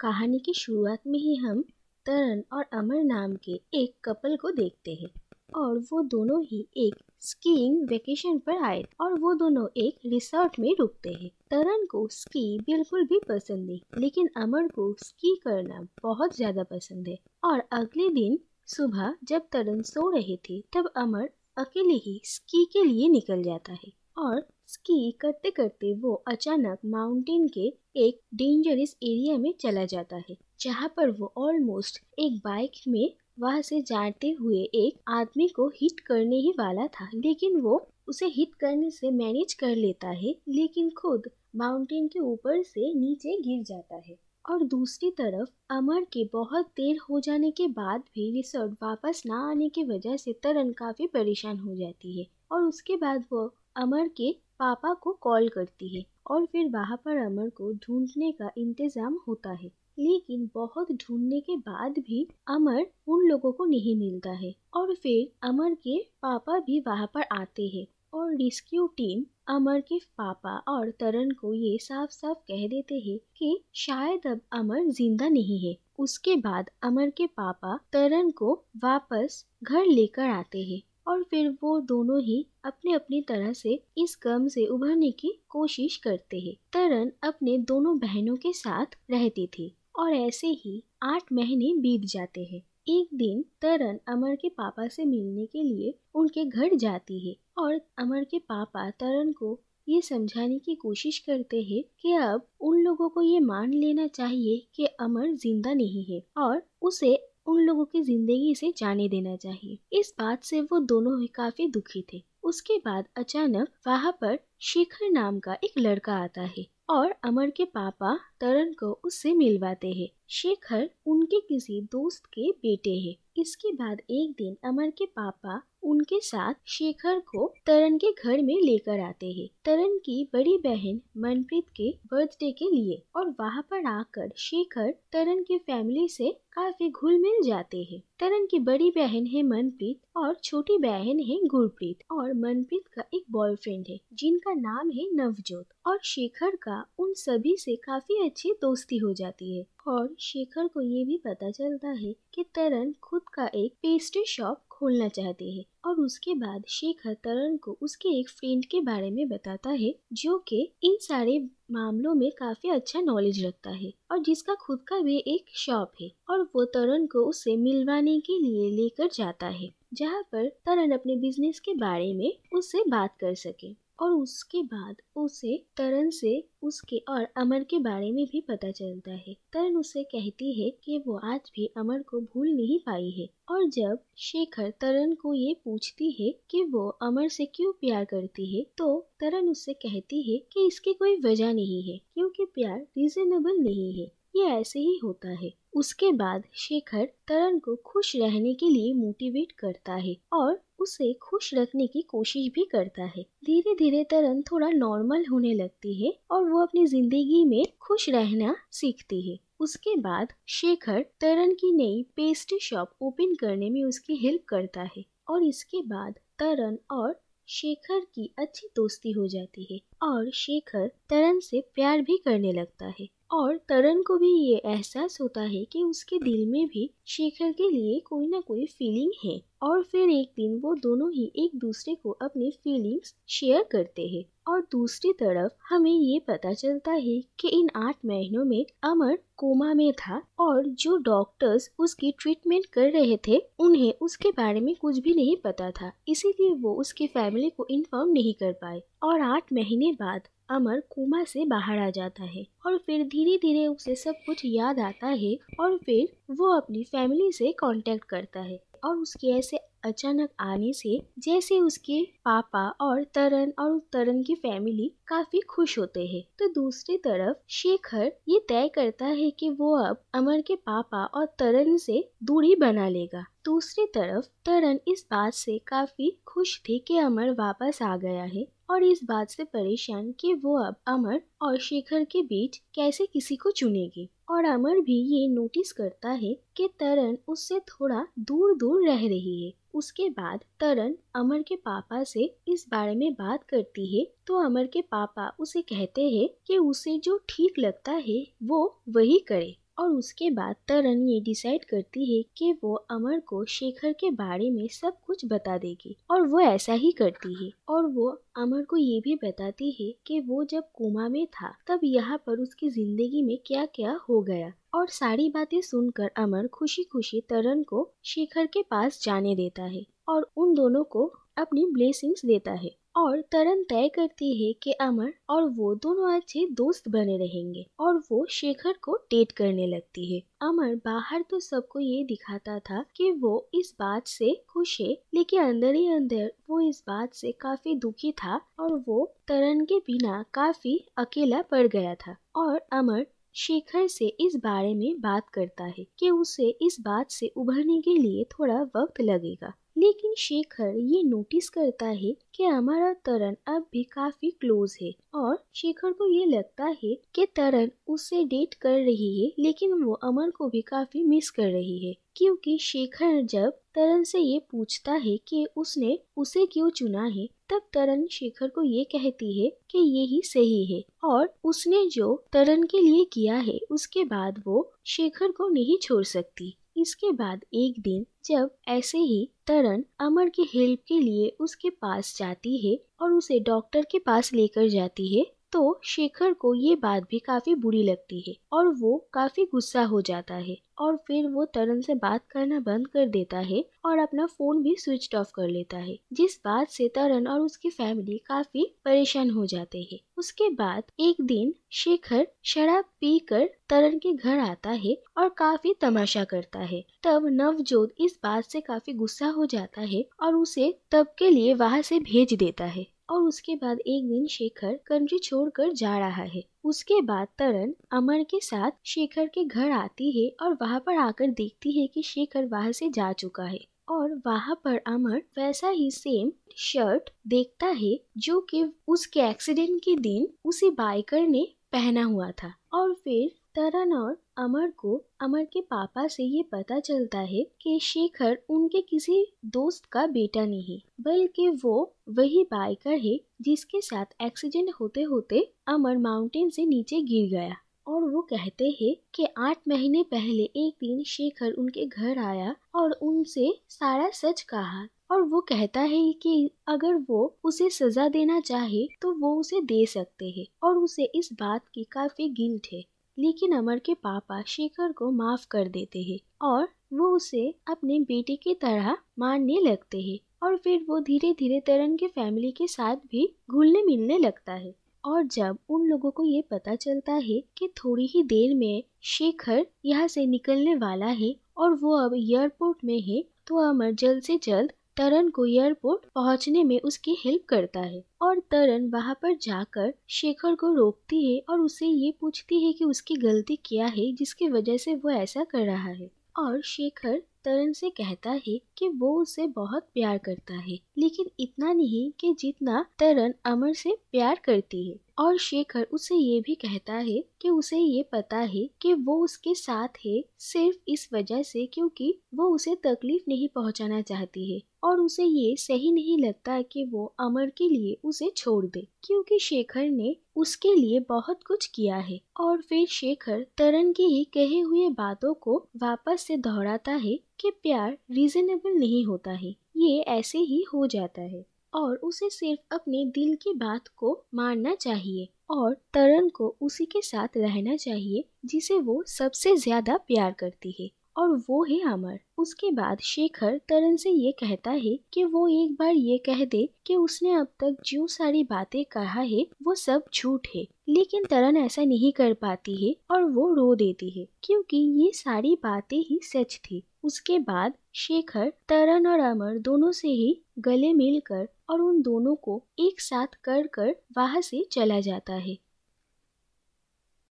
कहानी की शुरुआत में ही हम तरन और अमर नाम के एक कपल को देखते हैं और वो दोनों ही एक स्कीइंग वेकेशन पर आए और वो दोनों एक रिसोर्ट में रुकते हैं तरन को स्की बिल्कुल भी पसंद नहीं लेकिन अमर को स्की करना बहुत ज्यादा पसंद है और अगले दिन सुबह जब तरन सो रहे थे तब अमर अकेले ही स्की के लिए निकल जाता है और स्की करते करते वो अचानक माउंटेन के एक डेंजरस एरिया में चला जाता है जहाँ पर वो ऑलमोस्ट एक बाइक में वहाँ से जाते हुए एक आदमी को हिट करने ही वाला था लेकिन वो उसे हिट करने से मैनेज कर लेता है लेकिन खुद माउंटेन के ऊपर से नीचे गिर जाता है और दूसरी तरफ अमर के बहुत देर हो जाने के बाद भी रिसर्ट वापस ना आने की वजह से तरन काफ़ी परेशान हो जाती है और उसके बाद वो अमर के पापा को कॉल करती है और फिर वहाँ पर अमर को ढूंढने का इंतजाम होता है लेकिन बहुत ढूंढने के बाद भी अमर उन लोगों को नहीं मिलता है और फिर अमर के पापा भी वहाँ पर आते हैं और रेस्क्यू टीम अमर के पापा और तरन को ये साफ साफ कह देते हैं कि शायद अब अमर जिंदा नहीं है उसके बाद अमर के पापा तरन को वापस घर लेकर आते हैं और फिर वो दोनों ही अपने अपनी तरह से इस गम से उभरने की कोशिश करते हैं तरन अपने दोनों बहनों के साथ रहती थी और ऐसे ही आठ महीने बीत जाते हैं एक दिन तरन अमर के पापा से मिलने के लिए उनके घर जाती है और अमर के पापा तरन को ये समझाने की कोशिश करते हैं कि अब उन लोगों को ये मान लेना चाहिए कि अमर जिंदा नहीं है और उसे उन लोगों की जिंदगी से जाने देना चाहिए इस बात से वो दोनों ही काफी दुखी थे उसके बाद अचानक वहाँ पर शेखर नाम का एक लड़का आता है और अमर के पापा तरन को उससे मिलवाते हैं शेखर उनके किसी दोस्त के बेटे हैं इसके बाद एक दिन अमर के पापा उनके साथ शेखर को तरन के घर में लेकर आते हैं तरन की बड़ी बहन मनप्रीत के बर्थडे के लिए और वहाँ पर आकर शेखर तरन की फैमिली से काफी घुल मिल जाते हैं तरन की बड़ी बहन है मनप्रीत और छोटी बहन है गुरप्रीत और मनप्रीत का एक बॉयफ्रेंड है जिनका नाम है नवजोत और शेखर का उन सभी से काफी अच्छी दोस्ती हो जाती है और शेखर को ये भी पता चलता है कि तरन खुद का एक पेस्ट्री शॉप खोलना चाहती है और उसके बाद शेखर तरन को उसके एक फ्रेंड के बारे में बताता है जो कि इन सारे मामलों में काफी अच्छा नॉलेज रखता है और जिसका खुद का भी एक शॉप है और वो तरन को उसे मिलवाने के लिए लेकर जाता है जहाँ पर तरन अपने बिजनेस के बारे में उससे बात कर सके और उसके बाद उसे तरन से उसके और अमर के बारे में भी पता चलता है तरन उसे कहती है कि वो आज भी अमर को भूल नहीं पाई है और जब शेखर तरन को ये पूछती है कि वो अमर से क्यों प्यार करती है तो तरन उससे कहती है कि इसकी कोई वजह नहीं है क्योंकि प्यार रिजनेबल नहीं है ये ऐसे ही होता है उसके बाद शेखर तरन को खुश रहने के लिए मोटिवेट करता है और उसे खुश रखने की कोशिश भी करता है धीरे धीरे तरन थोड़ा नॉर्मल होने लगती है और वो अपनी जिंदगी में खुश रहना सीखती है उसके बाद शेखर तरन की नई पेस्ट्री शॉप ओपन करने में उसकी हेल्प करता है और इसके बाद तरन और शेखर की अच्छी दोस्ती हो जाती है और शेखर तरन से प्यार भी करने लगता है और तरन को भी ये एहसास होता है कि उसके दिल में भी शेखर के लिए कोई ना कोई फीलिंग है और फिर एक दिन वो दोनों ही एक दूसरे को अपनी फीलिंग्स शेयर करते हैं और दूसरी तरफ हमें ये पता चलता है कि इन आठ महीनों में अमर कोमा में था और जो डॉक्टर्स उसकी ट्रीटमेंट कर रहे थे उन्हें उसके बारे में कुछ भी नहीं पता था इसीलिए वो उसकी फैमिली को इन्फॉर्म नहीं कर पाए और आठ महीने बाद अमर कोमा से बाहर आ जाता है और फिर धीरे धीरे उसे सब कुछ याद आता है और फिर वो अपनी फैमिली से कांटेक्ट करता है और उसके ऐसे अचानक आने से जैसे उसके पापा और तरन और तरन की फैमिली काफी खुश होते हैं तो दूसरी तरफ शेखर ये तय करता है कि वो अब अमर के पापा और तरन से दूरी बना लेगा दूसरी तरफ तरन इस बात से काफी खुश थे कि अमर वापस आ गया है और इस बात से परेशान कि वो अब अमर और शेखर के बीच कैसे किसी को चुनेगी और अमर भी ये नोटिस करता है कि तरन उससे थोड़ा दूर दूर रह रही है उसके बाद तरन अमर के पापा से इस बारे में बात करती है तो अमर के पापा उसे कहते हैं कि उसे जो ठीक लगता है वो वही करे और उसके बाद तरन ये डिसाइड करती है कि वो अमर को शेखर के बारे में सब कुछ बता देगी और वो ऐसा ही करती है और वो अमर को ये भी बताती है कि वो जब कोमा में था तब यहाँ पर उसकी जिंदगी में क्या क्या हो गया और सारी बातें सुनकर अमर खुशी खुशी तरन को शेखर के पास जाने देता है और उन दोनों को अपनी ब्लेसिंग्स देता है और तरन तय करती है कि अमर और वो दोनों अच्छे दोस्त बने रहेंगे और वो शेखर को डेट करने लगती है अमर बाहर तो सबको ये दिखाता था कि वो इस बात से खुश है लेकिन अंदर ही अंदर वो इस बात से काफी दुखी था और वो तरन के बिना काफी अकेला पड़ गया था और अमर शेखर से इस बारे में बात करता है कि उसे इस बात से उभरने के लिए थोड़ा वक्त लगेगा लेकिन शेखर ये नोटिस करता है कि हमारा तरन अब भी काफी क्लोज है और शेखर को ये लगता है कि तरन उससे डेट कर रही है लेकिन वो अमर को भी काफी मिस कर रही है क्योंकि शेखर जब तरन से ये पूछता है कि उसने उसे क्यों चुना है तब तरन शेखर को ये कहती है कि ये ही सही है और उसने जो तरन के लिए किया है उसके बाद वो शेखर को नहीं छोड़ सकती इसके बाद एक दिन जब ऐसे ही तरन अमर की हेल्प के लिए उसके पास जाती है और उसे डॉक्टर के पास लेकर जाती है तो शेखर को ये बात भी काफी बुरी लगती है और वो काफी गुस्सा हो जाता है और फिर वो तरन से बात करना बंद कर देता है और अपना फोन भी स्विच ऑफ कर लेता है जिस बात से तरन और उसकी फैमिली काफी परेशान हो जाते हैं उसके बाद एक दिन शेखर शराब पीकर तरन के घर आता है और काफी तमाशा करता है तब नवजोत इस बात से काफी गुस्सा हो जाता है और उसे तब के लिए वहाँ से भेज देता है और उसके बाद एक दिन शेखर कंट्री छोड़कर जा रहा है उसके बाद तरन अमर के साथ शेखर के घर आती है और वहाँ पर आकर देखती है कि शेखर वहाँ से जा चुका है और वहाँ पर अमर वैसा ही सेम शर्ट देखता है जो कि उसके एक्सीडेंट के दिन उसी बाइकर ने पहना हुआ था और फिर तरन और अमर को अमर के पापा से ये पता चलता है कि शेखर उनके किसी दोस्त का बेटा नहीं बल्कि वो वही बाइकर है जिसके साथ एक्सीडेंट होते होते अमर माउंटेन से नीचे गिर गया और वो कहते हैं कि आठ महीने पहले एक दिन शेखर उनके घर आया और उनसे सारा सच कहा और वो कहता है कि अगर वो उसे सजा देना चाहे तो वो उसे दे सकते हैं और उसे इस बात की काफी गिल्ट है लेकिन अमर के पापा शेखर को माफ कर देते हैं और वो उसे अपने बेटे की तरह मानने लगते हैं और फिर वो धीरे धीरे तरन के फैमिली के साथ भी घुलने मिलने लगता है और जब उन लोगों को ये पता चलता है कि थोड़ी ही देर में शेखर यहाँ से निकलने वाला है और वो अब एयरपोर्ट में है तो अमर जल्द से जल्द तरन को एयरपोर्ट पहुंचने में उसकी हेल्प करता है और तरन वहां पर जाकर शेखर को रोकती है और उसे ये पूछती है कि उसकी गलती क्या है जिसकी वजह से वो ऐसा कर रहा है और शेखर तरन से कहता है कि वो उसे बहुत प्यार करता है लेकिन इतना नहीं कि जितना तरन अमर से प्यार करती है और शेखर उसे ये भी कहता है कि उसे ये पता है कि वो उसके साथ है सिर्फ इस वजह से क्योंकि वो उसे तकलीफ नहीं पहुंचाना चाहती है और उसे ये सही नहीं लगता कि वो अमर के लिए उसे छोड़ दे क्योंकि शेखर ने उसके लिए बहुत कुछ किया है और फिर शेखर तरन की ही कहे हुए बातों को वापस से दोहराता है कि प्यार रीजनेबल नहीं होता है ये ऐसे ही हो जाता है और उसे सिर्फ अपने दिल की बात को मानना चाहिए और तरन को उसी के साथ रहना चाहिए जिसे वो सबसे ज्यादा प्यार करती है और वो है अमर उसके बाद शेखर तरन से ये कहता है कि वो एक बार ये कह दे कि उसने अब तक जो सारी बातें कहा है वो सब झूठ है लेकिन तरन ऐसा नहीं कर पाती है और वो रो देती है क्योंकि ये सारी बातें ही सच थी उसके बाद शेखर तरन और अमर दोनों से ही गले मिलकर और उन दोनों को एक साथ कर कर वहाँ से चला जाता है